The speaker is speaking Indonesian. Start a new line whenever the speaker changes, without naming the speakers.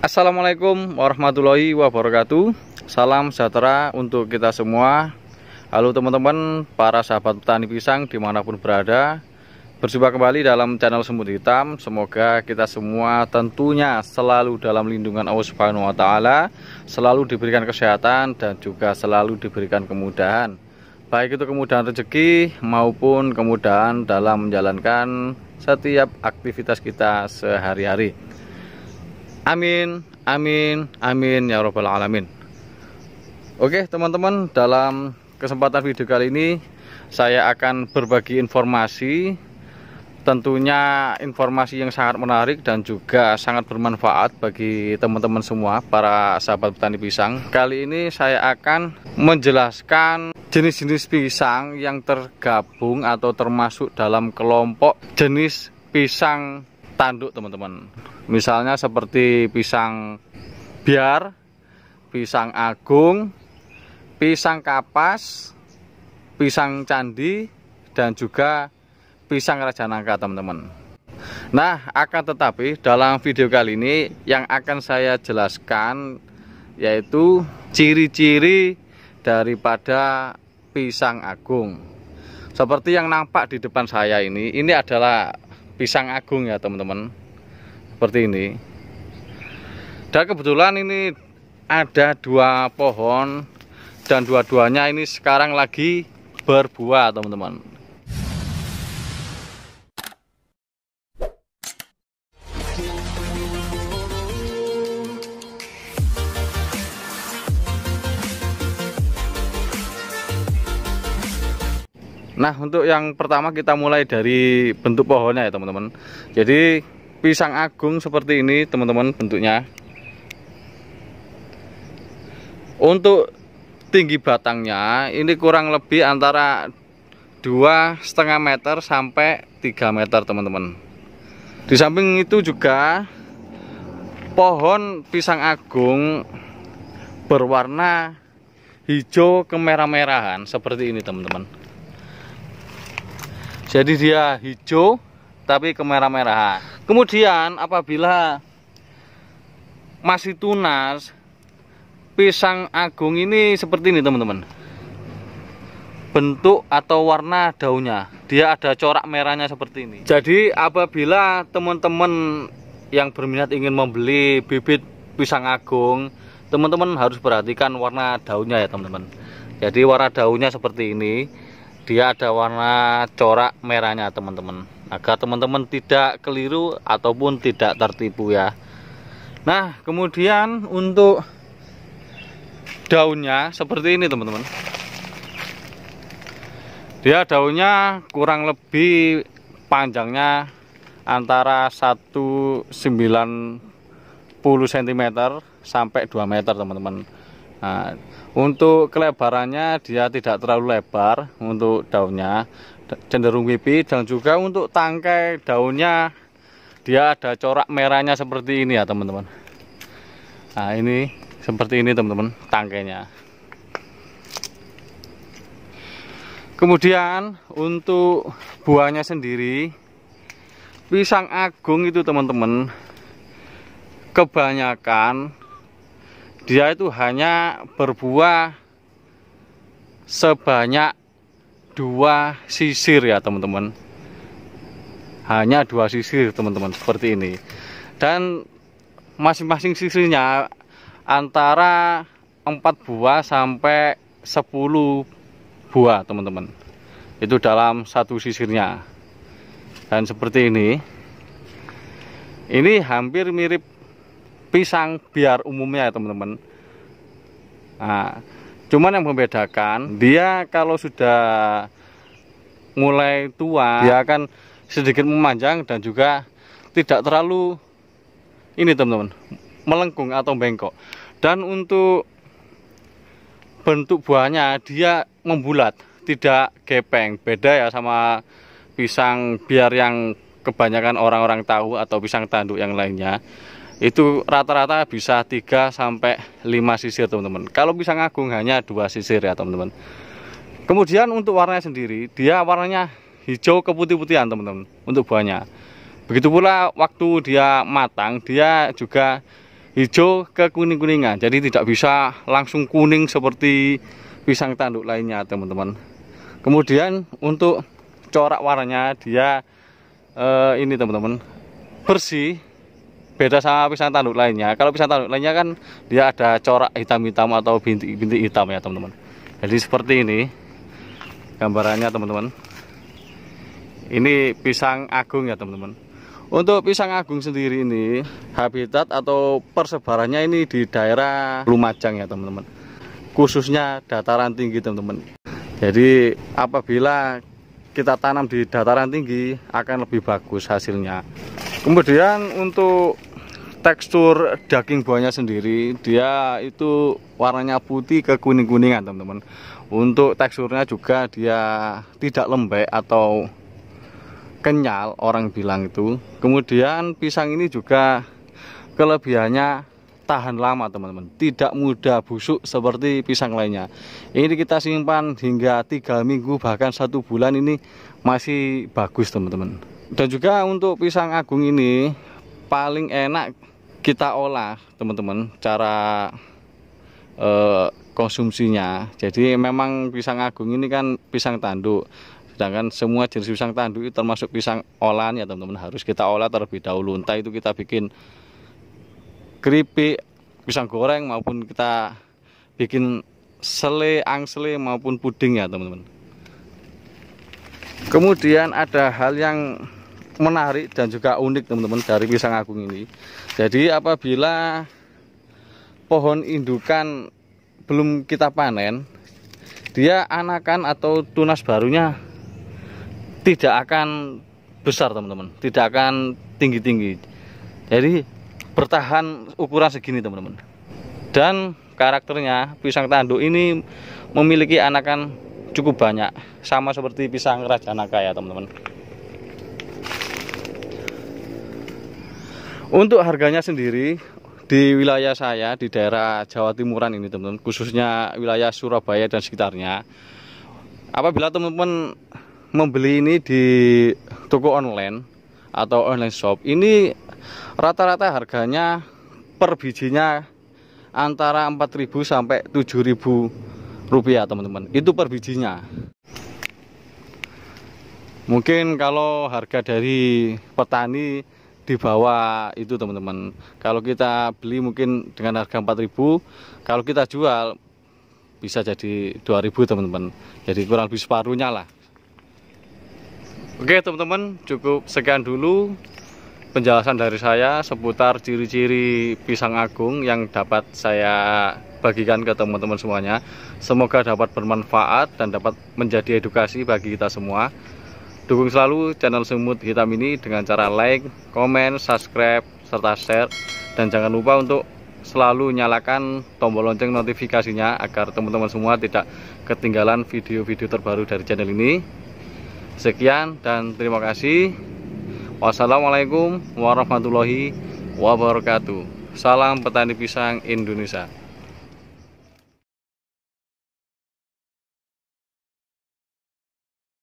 Assalamualaikum warahmatullahi wabarakatuh Salam sejahtera untuk kita semua Halo teman-teman para sahabat petani pisang dimanapun berada Berjumpa kembali dalam channel Semut Hitam Semoga kita semua tentunya selalu dalam lindungan Allah Subhanahu Wa Taala, Selalu diberikan kesehatan dan juga selalu diberikan kemudahan Baik itu kemudahan rezeki maupun kemudahan dalam menjalankan setiap aktivitas kita sehari-hari Amin, amin, amin ya robbal alamin. Oke, teman-teman, dalam kesempatan video kali ini saya akan berbagi informasi tentunya informasi yang sangat menarik dan juga sangat bermanfaat bagi teman-teman semua para sahabat petani pisang. Kali ini saya akan menjelaskan jenis-jenis pisang yang tergabung atau termasuk dalam kelompok jenis pisang tanduk teman-teman misalnya seperti pisang biar pisang agung pisang kapas pisang candi dan juga pisang raja nangka teman-teman nah akan tetapi dalam video kali ini yang akan saya jelaskan yaitu ciri-ciri daripada pisang agung seperti yang nampak di depan saya ini ini adalah pisang agung ya teman-teman seperti ini dan kebetulan ini ada dua pohon dan dua-duanya ini sekarang lagi berbuah teman-teman Nah untuk yang pertama kita mulai dari bentuk pohonnya ya teman-teman Jadi pisang agung seperti ini teman-teman bentuknya Untuk tinggi batangnya ini kurang lebih antara dua setengah meter sampai 3 meter teman-teman Di samping itu juga pohon pisang agung berwarna hijau kemerah-merahan seperti ini teman-teman jadi dia hijau tapi kemerah-merahan kemudian apabila masih tunas pisang agung ini seperti ini teman-teman bentuk atau warna daunnya dia ada corak merahnya seperti ini jadi apabila teman-teman yang berminat ingin membeli bibit pisang agung teman-teman harus perhatikan warna daunnya ya teman-teman jadi warna daunnya seperti ini dia ada warna corak merahnya teman-teman agar teman-teman tidak keliru ataupun tidak tertipu ya nah kemudian untuk daunnya seperti ini teman-teman dia daunnya kurang lebih panjangnya antara 190 cm sampai 2 meter teman-teman Nah, untuk kelebarannya dia tidak terlalu lebar untuk daunnya cenderung pipi dan juga untuk tangkai daunnya dia ada corak merahnya seperti ini ya teman-teman nah ini seperti ini teman-teman tangkainya kemudian untuk buahnya sendiri pisang agung itu teman-teman kebanyakan dia itu hanya berbuah sebanyak dua sisir ya teman-teman hanya dua sisir teman-teman seperti ini dan masing-masing sisirnya antara empat buah sampai sepuluh buah teman-teman itu dalam satu sisirnya dan seperti ini ini hampir mirip pisang biar umumnya ya teman-teman nah, cuman yang membedakan dia kalau sudah mulai tua dia akan sedikit memanjang dan juga tidak terlalu ini teman-teman melengkung atau bengkok dan untuk bentuk buahnya dia membulat tidak gepeng beda ya sama pisang biar yang kebanyakan orang-orang tahu atau pisang tanduk yang lainnya itu rata-rata bisa 3 sampai 5 sisir teman-teman kalau bisa agung hanya dua sisir ya teman-teman kemudian untuk warnanya sendiri dia warnanya hijau keputih-putihan teman-teman untuk buahnya begitu pula waktu dia matang dia juga hijau ke kuning-kuningan jadi tidak bisa langsung kuning seperti pisang tanduk lainnya teman-teman kemudian untuk corak warnanya dia eh, ini teman-teman bersih beda sama pisang tanduk lainnya kalau pisang tanduk lainnya kan dia ada corak hitam-hitam atau bintik-bintik hitam ya teman-teman jadi seperti ini gambarannya teman-teman ini pisang agung ya teman-teman untuk pisang agung sendiri ini habitat atau persebarannya ini di daerah Lumajang ya teman-teman khususnya dataran tinggi teman-teman jadi apabila kita tanam di dataran tinggi akan lebih bagus hasilnya kemudian untuk tekstur daging buahnya sendiri dia itu warnanya putih ke kuning-kuningan teman-teman untuk teksturnya juga dia tidak lembek atau kenyal orang bilang itu kemudian pisang ini juga kelebihannya tahan lama teman-teman tidak mudah busuk seperti pisang lainnya ini kita simpan hingga tiga minggu bahkan satu bulan ini masih bagus teman-teman dan juga untuk pisang agung ini paling enak kita olah teman-teman cara eh, konsumsinya jadi memang pisang agung ini kan pisang tanduk sedangkan semua jenis pisang tanduk itu termasuk pisang olahan ya teman-teman harus kita olah terlebih dahulu entah itu kita bikin keripik pisang goreng maupun kita bikin sele angsle maupun puding ya teman-teman kemudian ada hal yang menarik dan juga unik teman-teman dari pisang agung ini jadi apabila pohon indukan belum kita panen dia anakan atau tunas barunya tidak akan besar teman-teman tidak akan tinggi-tinggi jadi bertahan ukuran segini teman-teman dan karakternya pisang tanduk ini memiliki anakan cukup banyak sama seperti pisang raja naga ya teman-teman Untuk harganya sendiri di wilayah saya di daerah Jawa Timuran ini teman-teman, khususnya wilayah Surabaya dan sekitarnya. Apabila teman-teman membeli ini di toko online atau online shop, ini rata-rata harganya per bijinya antara 4.000 sampai 7.000 rupiah teman-teman. Itu per bijinya. Mungkin kalau harga dari petani di bawah itu teman-teman kalau kita beli mungkin dengan harga 4000 kalau kita jual bisa jadi 2000 teman-teman jadi kurang lebih separuhnya lah Oke teman-teman cukup sekian dulu penjelasan dari saya seputar ciri-ciri pisang agung yang dapat saya bagikan ke teman-teman semuanya semoga dapat bermanfaat dan dapat menjadi edukasi bagi kita semua Dukung selalu channel Semut Hitam ini dengan cara like, komen, subscribe, serta share. Dan jangan lupa untuk selalu nyalakan tombol lonceng notifikasinya agar teman-teman semua tidak ketinggalan video-video terbaru dari channel ini. Sekian dan terima kasih. Wassalamualaikum warahmatullahi wabarakatuh. Salam petani pisang Indonesia.